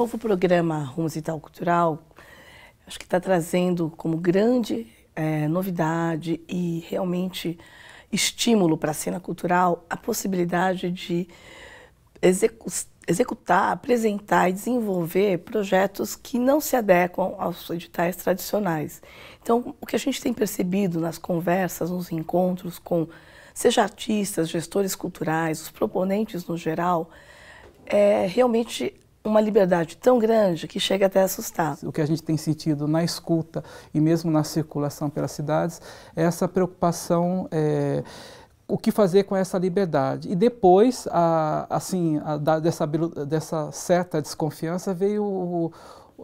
novo programa Rumo Cultural, acho que está trazendo como grande é, novidade e realmente estímulo para a cena cultural a possibilidade de execu executar, apresentar e desenvolver projetos que não se adequam aos editais tradicionais. Então, o que a gente tem percebido nas conversas, nos encontros com, seja artistas, gestores culturais, os proponentes no geral, é realmente uma liberdade tão grande que chega até a assustar. O que a gente tem sentido na escuta e mesmo na circulação pelas cidades é essa preocupação. É, o que fazer com essa liberdade. E depois, a, assim, a, dessa, dessa certa desconfiança veio o,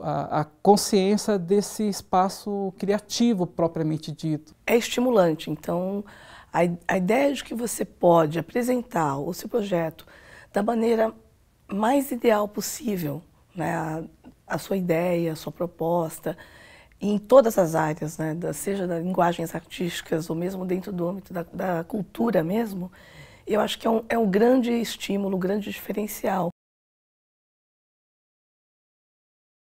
a, a, consciência desse espaço criativo propriamente dito. É estimulante, então a, a ideia de que você pode apresentar o seu projeto da maneira mais ideal possível, né? A, a sua ideia, a sua proposta, em todas as áreas, né? Da, seja das linguagens artísticas ou mesmo dentro do âmbito da, da cultura mesmo, eu acho que é um, é um grande estímulo, um grande diferencial